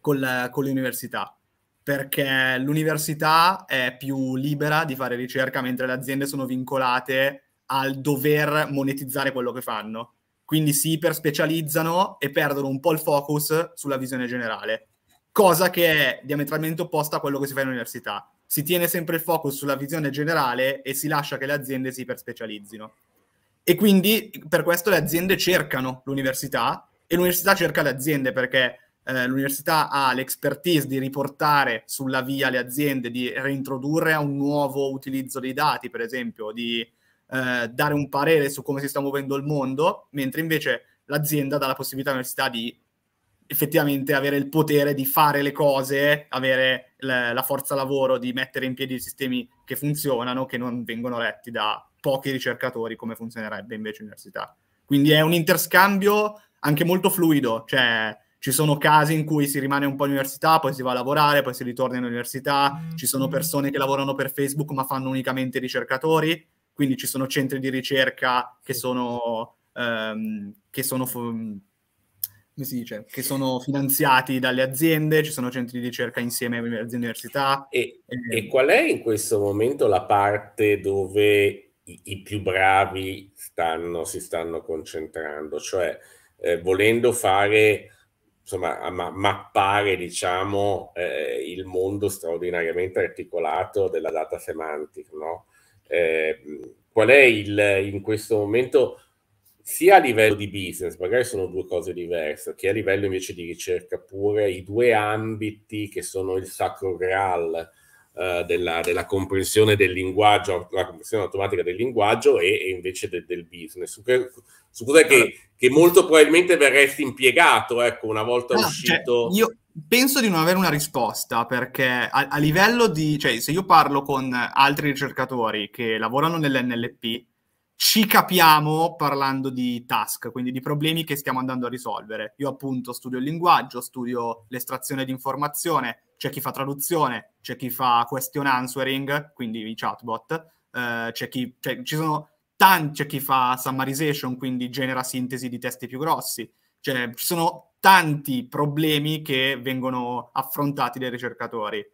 con, la, con l'università perché l'università è più libera di fare ricerca mentre le aziende sono vincolate al dover monetizzare quello che fanno. Quindi si iperspecializzano e perdono un po' il focus sulla visione generale, cosa che è diametralmente opposta a quello che si fa in università. Si tiene sempre il focus sulla visione generale e si lascia che le aziende si iperspecializzino. E quindi per questo le aziende cercano l'università e l'università cerca le aziende perché eh, l'università ha l'expertise di riportare sulla via le aziende, di reintrodurre a un nuovo utilizzo dei dati, per esempio, di eh, dare un parere su come si sta muovendo il mondo, mentre invece l'azienda dà la possibilità all'università di effettivamente avere il potere di fare le cose, avere la, la forza lavoro di mettere in piedi sistemi che funzionano, che non vengono retti da pochi ricercatori come funzionerebbe invece l'università. Quindi è un interscambio anche molto fluido, cioè ci sono casi in cui si rimane un po' all'università, poi si va a lavorare, poi si ritorna in università, mm, ci sono mm. persone che lavorano per Facebook ma fanno unicamente ricercatori, quindi ci sono centri di ricerca che sono, ehm, che sono come si dice, che sono finanziati dalle aziende, ci sono centri di ricerca insieme alle aziende università. E, e... Ehm. e, qual è in questo momento la parte dove i, i più bravi stanno, si stanno concentrando? Cioè, eh, volendo fare insomma, ma- mappare diciamo, eh, il mondo straordinariamente articolato della data semantica. No? Eh, qual è il, in questo momento, sia a livello di business, magari sono due cose diverse, che a livello invece di ricerca pure, i due ambiti che sono il sacro graal eh, della, della, comprensione del linguaggio, la comprensione automatica del linguaggio e, e invece de, del business, su, che, su cose che, che, molto probabilmente verresti impiegato ecco, una volta ah, uscito. Cioè, io penso di non avere una risposta perché a, a livello di, cioè se io parlo con altri ricercatori che lavorano nell'NLP, ci capiamo parlando di task, quindi di problemi che stiamo andando a risolvere. Io appunto studio il linguaggio, studio l'estrazione di informazione, c'è chi fa traduzione, c'è chi fa question answering, quindi i chatbot, eh, c'è chi c'è, cioè, ci sono tanti, c'è chi fa summarization, quindi genera sintesi di testi più grossi. Cioè, ci sono tanti problemi che vengono affrontati dai ricercatori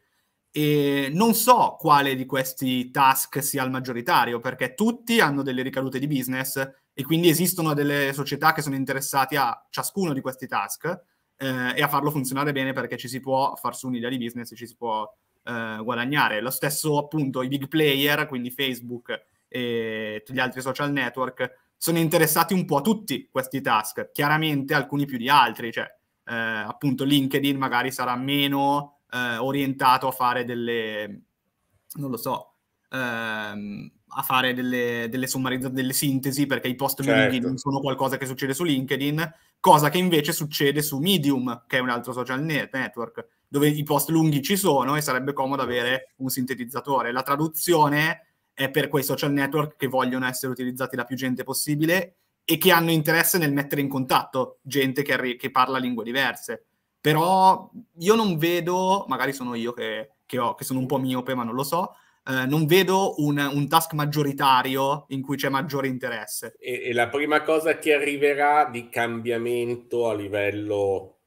e non so quale di questi task sia il maggioritario, perché tutti hanno delle ricadute di business e quindi esistono delle società che sono interessate a ciascuno di questi task eh, e a farlo funzionare bene perché ci si può far su un'idea di business e ci si può eh, guadagnare. Lo stesso appunto i big player, quindi Facebook e tutti gli altri social network, sono interessati un po' a tutti questi task, chiaramente alcuni più di altri, cioè eh, appunto LinkedIn magari sarà meno eh, orientato a fare delle, non lo so, ehm, a fare delle, delle sommarizzazioni, delle sintesi, perché i post certo. lunghi non sono qualcosa che succede su LinkedIn, cosa che invece succede su Medium, che è un altro social net- network, dove i post lunghi ci sono e sarebbe comodo avere un sintetizzatore. La traduzione è per quei social network che vogliono essere utilizzati da più gente possibile e che hanno interesse nel mettere in contatto gente che, arri- che parla lingue diverse. Però io non vedo, magari sono io che, che, ho, che sono un po' miope, ma non lo so, eh, non vedo un, un, task maggioritario in cui c'è maggiore interesse. E, e la prima cosa che arriverà di cambiamento a livello,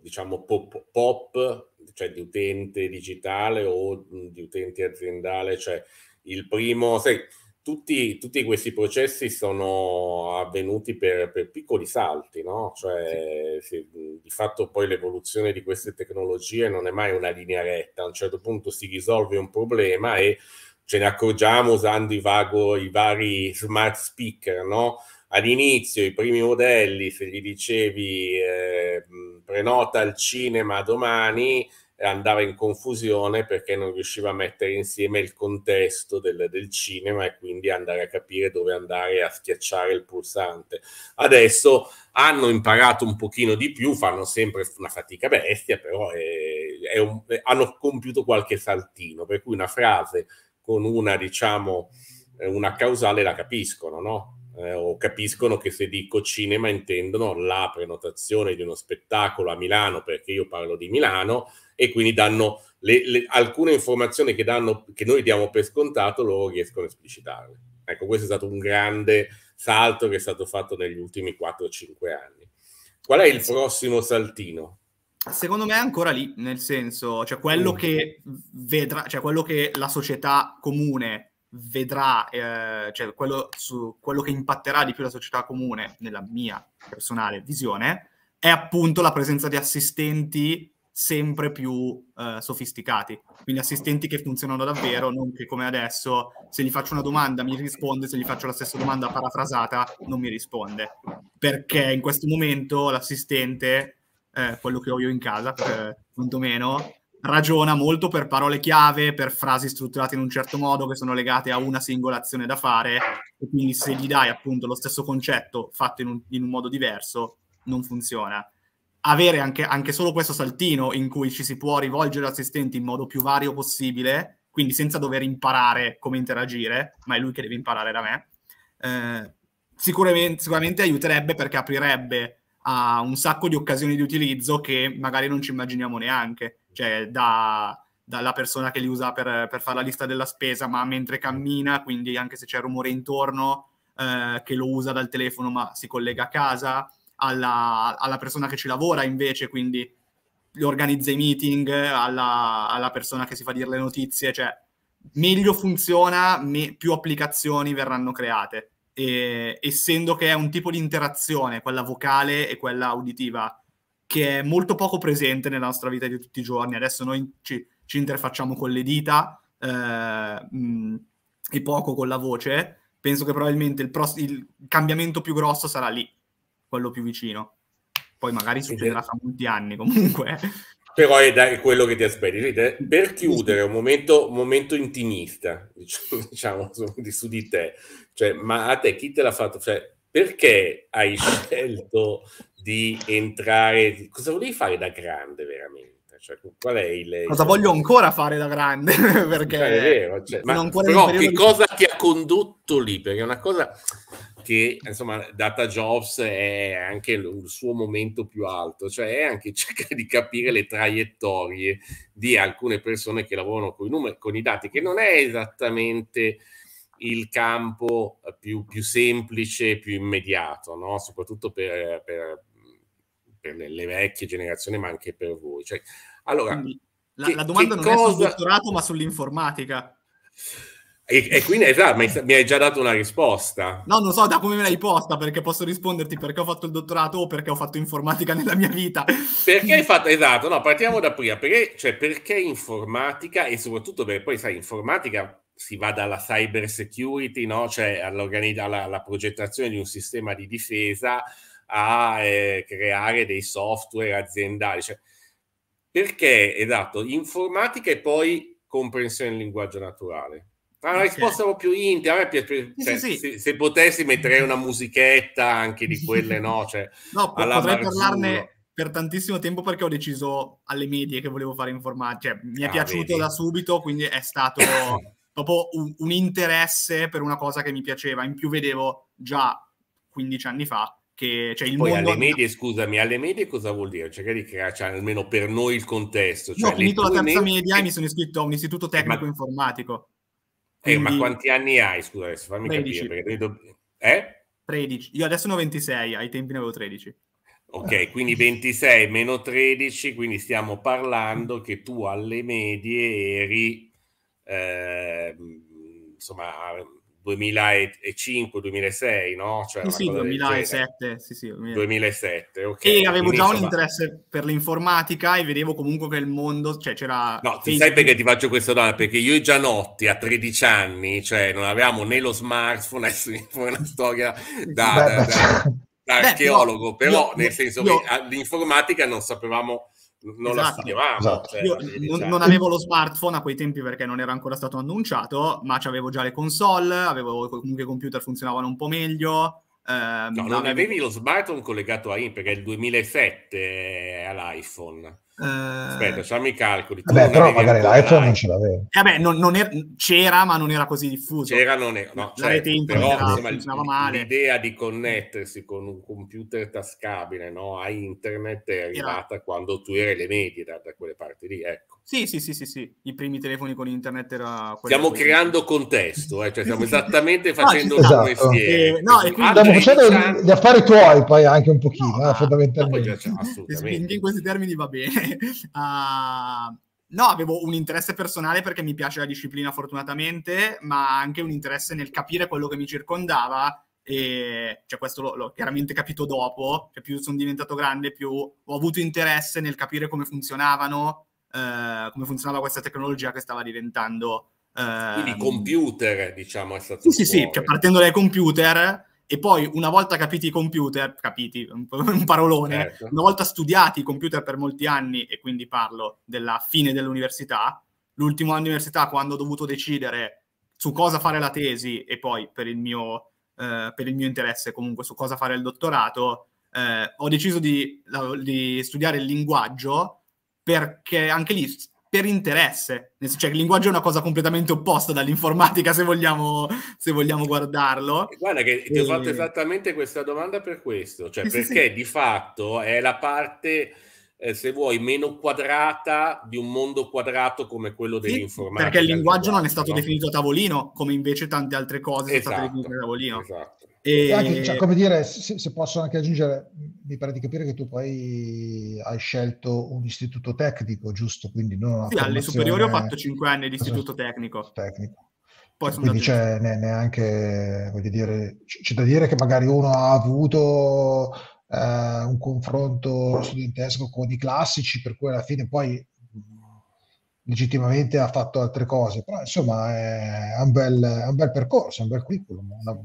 diciamo, pop, pop cioè di utente digitale o di utente aziendale, cioè il primo, sai, tutti, tutti, questi processi sono avvenuti per, per piccoli salti, no? Cioè, sì. si, di fatto poi l'evoluzione di queste tecnologie non è mai una linea retta, a un certo punto si risolve un problema e ce ne accorgiamo usando i, vago, i vari smart speaker, no? All'inizio i primi modelli, se gli dicevi eh, prenota il cinema domani, andava in confusione perché non riusciva a mettere insieme il contesto del, del, cinema e quindi andare a capire dove andare a schiacciare il pulsante. Adesso hanno imparato un pochino di più, fanno sempre una fatica bestia, però è, è un, è, hanno compiuto qualche saltino, per cui una frase con una, diciamo, una causale la capiscono, no? Eh, o capiscono che se dico cinema intendono la prenotazione di uno spettacolo a Milano perché io parlo di Milano e quindi danno le, le, alcune informazioni che, danno, che noi diamo per scontato, loro riescono a esplicitarle. Ecco, questo è stato un grande salto che è stato fatto negli ultimi 4-5 anni. Qual è il prossimo saltino? Secondo me è ancora lì, nel senso, cioè quello mm. che vedrà, cioè quello che la società comune vedrà, eh, cioè quello, su, quello che impatterà di più la società comune, nella mia personale visione, è appunto la presenza di assistenti sempre più eh, sofisticati, quindi assistenti che funzionano davvero, non che come adesso se gli faccio una domanda mi risponde, se gli faccio la stessa domanda parafrasata non mi risponde, perché in questo momento l'assistente, eh, quello che ho io in casa, eh, quantomeno, ragiona molto per parole chiave, per frasi strutturate in un certo modo che sono legate a una singola azione da fare e quindi se gli dai appunto lo stesso concetto fatto in un, in un modo diverso non funziona avere anche, anche, solo questo saltino in cui ci si può rivolgere all'assistente in modo più vario possibile, quindi senza dover imparare come interagire, ma è lui che deve imparare da me, eh, sicuramente, sicuramente aiuterebbe perché aprirebbe a un sacco di occasioni di utilizzo che magari non ci immaginiamo neanche, cioè da, dalla persona che li usa per, per, fare la lista della spesa, ma mentre cammina, quindi anche se c'è rumore intorno, eh, che lo usa dal telefono ma si collega a casa, alla, alla persona che ci lavora invece, quindi organizza i meeting, alla, alla, persona che si fa dire le notizie, cioè meglio funziona, me, più applicazioni verranno create. E, essendo che è un tipo di interazione, quella vocale e quella uditiva, che è molto poco presente nella nostra vita di tutti i giorni. Adesso noi ci, ci interfacciamo con le dita eh, mh, e poco con la voce. Penso che probabilmente il, pro- il cambiamento più grosso sarà lì quello più vicino. Poi magari succederà tra molti anni comunque. Però è da, è quello che ti aspetti. Per chiudere, un momento, momento intimista, diciamo, diciamo su, su di te. Cioè, ma a te chi te l'ha fatto? Cioè, perché hai scelto di entrare? Cosa volevi fare da grande veramente? Cioè, qual è il, cosa voglio ancora fare da grande? perché cioè, è vero, cioè, ma, però che di... cosa ti ha condotto lì? Perché è una cosa che insomma Data Jobs è anche il suo momento più alto, cioè anche cercare di capire le traiettorie di alcune persone che lavorano con i, numeri, con i dati, che non è esattamente il campo più, più semplice, più immediato, no? soprattutto per, per, per le, le, vecchie generazioni, ma anche per voi. Cioè, allora, la, che, la domanda non cosa... è sul dottorato, ma sull'informatica. E, e, quindi esatto, mi hai già dato una risposta. No, non so da come me l'hai posta, perché posso risponderti perché ho fatto il dottorato o perché ho fatto informatica nella mia vita. Perché hai fatto, esatto, no, partiamo da prima, perché, cioè, perché informatica e soprattutto perché poi, sai, informatica si va dalla cyber security, no? cioè alla, alla progettazione di un sistema di difesa a eh, creare dei software aziendali. Cioè, perché, esatto, informatica e poi comprensione del linguaggio naturale? Ma una eh, risposta okay. proprio intima, a me piace, cioè, sì, sì, sì. Se, se, potessi metterei una musichetta anche di quelle, no? Cioè, no, potrei parlarne per tantissimo tempo perché ho deciso alle medie che volevo fare informatica, cioè, mi è ah, piaciuto vedi. da subito, quindi è stato proprio un, un, interesse per una cosa che mi piaceva, in più vedevo già 15 anni fa che cioè, il Poi alle medie, andava... scusami, alle medie cosa vuol dire? Cerca cioè, di creare cioè, almeno per noi il contesto. Cioè, Io ho finito la terza media e mi sono iscritto a un istituto tecnico ma... informatico. Eh, ma quanti anni hai? Scusa, adesso fammi 13. capire. do... eh? 13. Io adesso ne ho 26, ai tempi ne avevo 13. Ok, quindi 26 meno 13, quindi stiamo parlando che tu alle medie eri, eh, insomma, 2005-2006, no? Cioè, sì, sì 2007, sì, sì, 2007, ok. E avevo Quindi, già insomma... un interesse per l'informatica e vedevo comunque che il mondo, cioè c'era... No, ti sai perché ti faccio questa domanda? Perché io e Gianotti a 13 anni, cioè non avevamo né lo smartphone, né una storia da, da, da, da archeologo, però io, nel senso io... che ah, l'informatica non sapevamo non esatto. la sapevamo. Esatto. Cioè, Io non, cioè non, avevo lo smartphone a quei tempi perché non era ancora stato annunciato, ma avevo già le console, avevo comunque i computer funzionavano un po' meglio. Ehm, no, non avevi lo smartphone collegato a internet perché è il 2007 eh, all'iPhone. Aspetta, eh, facciamo i calcoli. Tu Vabbè, però magari l'iPhone eh. non ce l'aveva. Eh beh, non, non era, c'era, ma non era così diffuso. C'era, non era. No, la rete certo, però, funzionava male. L'idea di connettersi con un computer tascabile no, a internet è arrivata era. quando tu eri le medie da, da, quelle parti lì, ecco. Sì, sì, sì, sì, sì. I primi telefoni con internet era... Stiamo creando contesto, eh, cioè stiamo ah, esattamente facendo no, esatto. mestiere. Eh, no, quindi... Stiamo diciamo facendo gli affari tuoi poi anche un pochino, eh, no, eh, fondamentalmente. No, assolutamente. In questi termini va bene uh, no, avevo un interesse personale perché mi piace la disciplina fortunatamente, ma anche un interesse nel capire quello che mi circondava e cioè, questo l'ho, l'ho, chiaramente capito dopo, cioè, più sono diventato grande, più ho avuto interesse nel capire come funzionavano, eh, come funzionava questa tecnologia che stava diventando... Eh, Quindi ehm, computer, diciamo, è stato... Sì, sì, sì, cioè, partendo dai computer e poi una volta capiti i computer, capiti, un, parolone, certo. una volta studiati i computer per molti anni, e quindi parlo della fine dell'università, l'ultimo anno di università quando ho dovuto decidere su cosa fare la tesi e poi per il mio, eh, per il mio interesse comunque su cosa fare il dottorato, eh, ho deciso di, di studiare il linguaggio perché anche lì per interesse. Cioè, il linguaggio è una cosa completamente opposta dall'informatica, se vogliamo, se vogliamo guardarlo. Guarda che ti ho fatto esattamente questa domanda per questo, cioè eh, perché sì, sì. di fatto è la parte... Eh, se vuoi, meno quadrata di un mondo quadrato come quello sì, dell'informatica. Perché il linguaggio non è stato no? definito a tavolino, come invece tante altre cose esatto, sono state esatto, definite a tavolino. Esatto. E... e anche, cioè, come dire, se, se, posso anche aggiungere, mi pare di capire che tu poi hai scelto un istituto tecnico, giusto? Quindi non sì, alle superiori ho fatto 5 anni di istituto tecnico. Tecnico. Poi Quindi c'è ne, neanche, voglio dire, c'è da dire che magari uno ha avuto eh, un confronto studentesco con i classici, per cui alla fine poi mm, legittimamente ha fatto altre cose, però insomma è un bel, è un bel percorso, è un bel curriculum, una,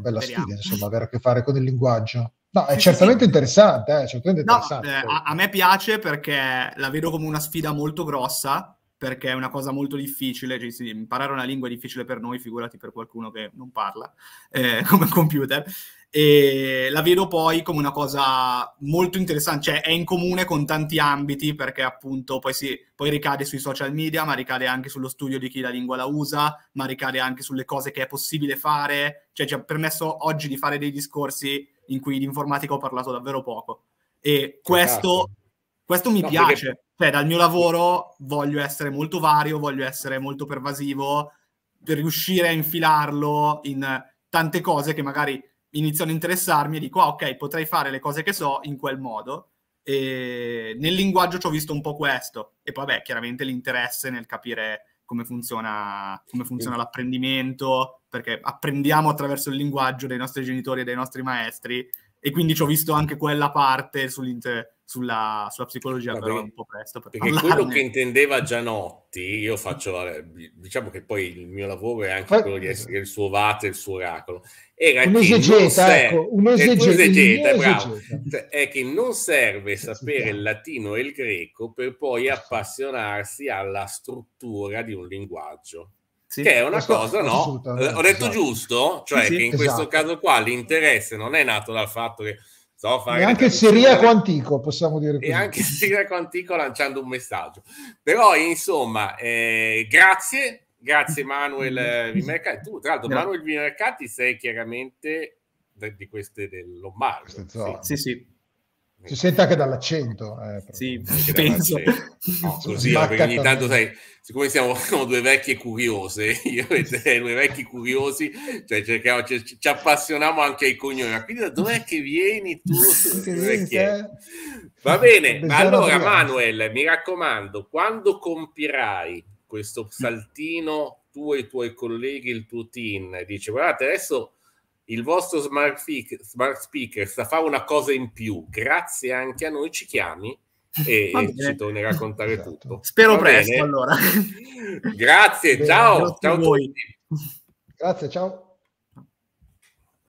bella Speriamo. sfida, insomma, avere a che fare con il linguaggio. No, è sì, certamente sì. interessante, eh, certamente no, interessante. Eh, a, a, me piace perché la vedo come una sfida molto grossa, perché è una cosa molto difficile, cioè, sì, imparare una lingua è difficile per noi, figurati per qualcuno che non parla, eh, come computer, e la vedo poi come una cosa molto interessante, cioè è in comune con tanti ambiti perché appunto poi, si, poi ricade sui social media, ma ricade anche sullo studio di chi la lingua la usa, ma ricade anche sulle cose che è possibile fare, cioè ci ha permesso oggi di fare dei discorsi in cui di informatica ho parlato davvero poco e esatto. questo, questo mi no, piace, perché... cioè dal mio lavoro voglio essere molto vario, voglio essere molto pervasivo per riuscire a infilarlo in tante cose che magari iniziano a interessarmi e dico, ah, ok, potrei fare le cose che so in quel modo. E nel linguaggio ci ho visto un po' questo. E poi, beh, chiaramente l'interesse nel capire come funziona, come funziona sì. l'apprendimento, perché apprendiamo attraverso il linguaggio dei nostri genitori e dei nostri maestri. E quindi ci ho visto anche quella parte sull'interesse sulla, sulla psicologia, Vabbè, però è un po' presto. Per perché parlarne. quello che intendeva Gianotti, io faccio, diciamo che poi il mio lavoro è anche quello di eh, essere il suo vate, il suo oracolo, era un esegeta, ecco, un bravo, cioè, è che non serve sapere il latino e il greco per poi appassionarsi alla struttura di un linguaggio. Sì, che è una cosa, no? Ho detto esatto. giusto? Cioè sì, sì, che in esatto. questo caso qua l'interesse non è nato dal fatto che So e anche siriaco antico, possiamo dire. Così. E anche il siriaco antico lanciando un messaggio. Però, insomma, eh, grazie, grazie Manuel Vimercati. Tu, tra l'altro, no. Manuel Vimercati sei chiaramente di queste del Lombardo. Sì, sì. sì. Si sente anche dall'accento. Eh, sì, penso. Dall'accento. No, così, perché ogni tanto, sai, siccome siamo, siamo due vecchie curiose, io e te, due vecchi curiosi, cioè cerchiamo, ci, ci appassioniamo anche ai cognomi. quindi da dov'è che vieni tu? dove è? Che Va bene, ma allora Manuel, mi raccomando, quando compirai questo saltino tu e i tuoi colleghi, il tuo team, dice guardate adesso il vostro smart speaker, smart speaker sa fare una cosa in più, grazie anche a noi ci chiami e, e ci torni a raccontare esatto. tutto. Spero Va presto bene. allora. grazie, bene, ciao, ciao a voi. Grazie, ciao.